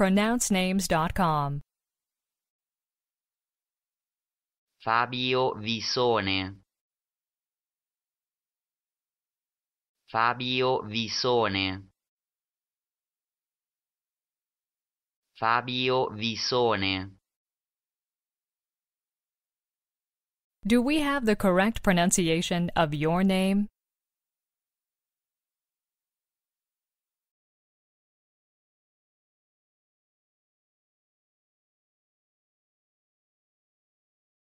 pronouncenames.com. Fabio Visone Fabio Visone Fabio Visone Do we have the correct pronunciation of your name?